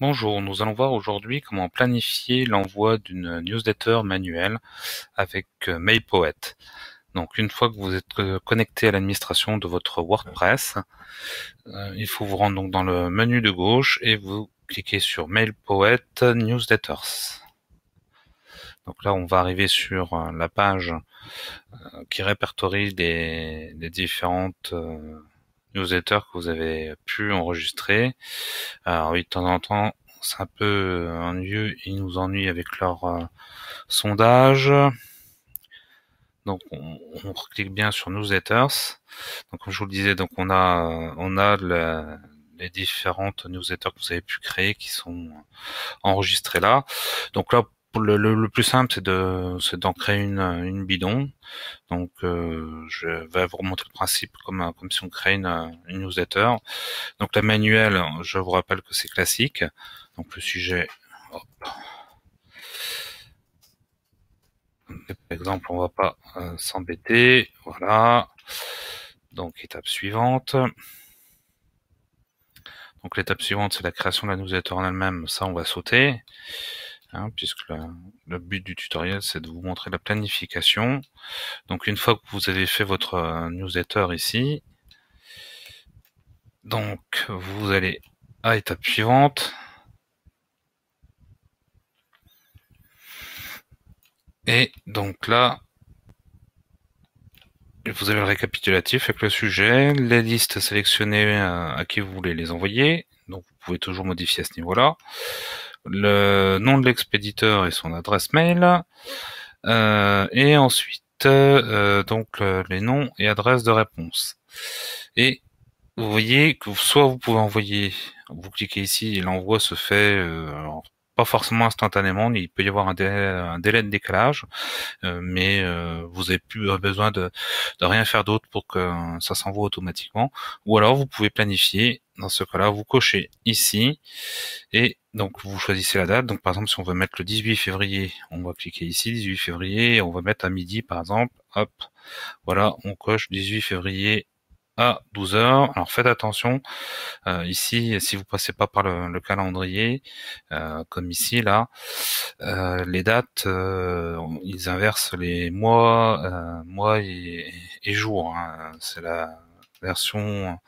Bonjour, nous allons voir aujourd'hui comment planifier l'envoi d'une newsletter manuelle avec euh, MailPoet. Donc une fois que vous êtes euh, connecté à l'administration de votre WordPress, euh, il faut vous rendre donc dans le menu de gauche et vous cliquez sur MailPoet Newsletters. Donc là, on va arriver sur la page qui répertorie les, différentes newsletter que vous avez pu enregistrer. Alors oui, de temps en temps, c'est un peu euh, ennuyeux, ils nous ennuient avec leur euh, sondage. Donc on, clique bien sur newsletters. Donc comme je vous le disais, donc on a euh, on a les différentes newsletters que vous avez pu créer qui sont enregistrés là. Donc là le, plus simple, c'est de, c'est d'en créer une, une bidon. Donc, euh, je vais vous remonter le principe comme, comme si on crée une, newsletter. Donc, la manuelle, je vous rappelle que c'est classique. Donc, le sujet, Par exemple, on va pas euh, s'embêter. Voilà. Donc, étape suivante. Donc, l'étape suivante, c'est la création de la newsletter en elle-même. Ça, on va sauter. Hein, puisque le but du tutoriel c'est de vous montrer la planification. Donc une fois que vous avez fait votre euh, newsletter ici, donc vous allez à étape suivante. Et donc là, vous avez le récapitulatif avec le sujet, les listes sélectionnées euh, à qui vous voulez les envoyer. Donc vous pouvez toujours modifier à ce niveau-là le nom de l'expéditeur et son adresse mail, euh, et ensuite euh, donc les noms et adresses de réponse. Et vous voyez que soit vous pouvez envoyer, vous cliquez ici et l'envoi se fait euh, pas forcément instantanément, il peut y avoir un délai, un délai de décalage, mais vous n'avez plus besoin de, de rien faire d'autre pour que ça s'envoie automatiquement. Ou alors vous pouvez planifier dans ce cas-là, vous cochez ici et donc vous choisissez la date. Donc par exemple, si on veut mettre le 18 février, on va cliquer ici, 18 février, on va mettre à midi par exemple. Hop, voilà, on coche 18 février à 12 h Alors faites attention, euh, ici, si vous passez pas par le, calendrier, euh, comme ici, là, euh, les dates, ils inversent les mois, mois et, jours. Hein. C'est la version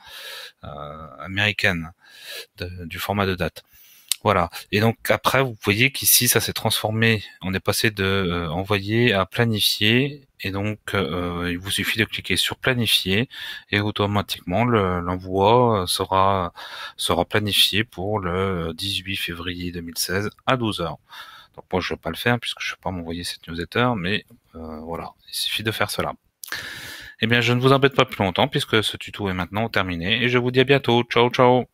euh, américaine du format de date. Voilà. Et donc après, vous voyez qu'ici, ça s'est transformé. On est passé de euh, envoyer à planifier. Et donc, euh, il vous suffit de cliquer sur planifier et automatiquement l'envoi sera sera planifié pour le 18 février 2016 à 12 heures. Donc moi, je vais pas le faire puisque je ne vais pas m'envoyer cette newsletter, mais voilà, il suffit de faire cela. Eh bien, je ne vous embête pas plus longtemps puisque ce tuto est maintenant terminé et je vous dis à bientôt. Ciao, ciao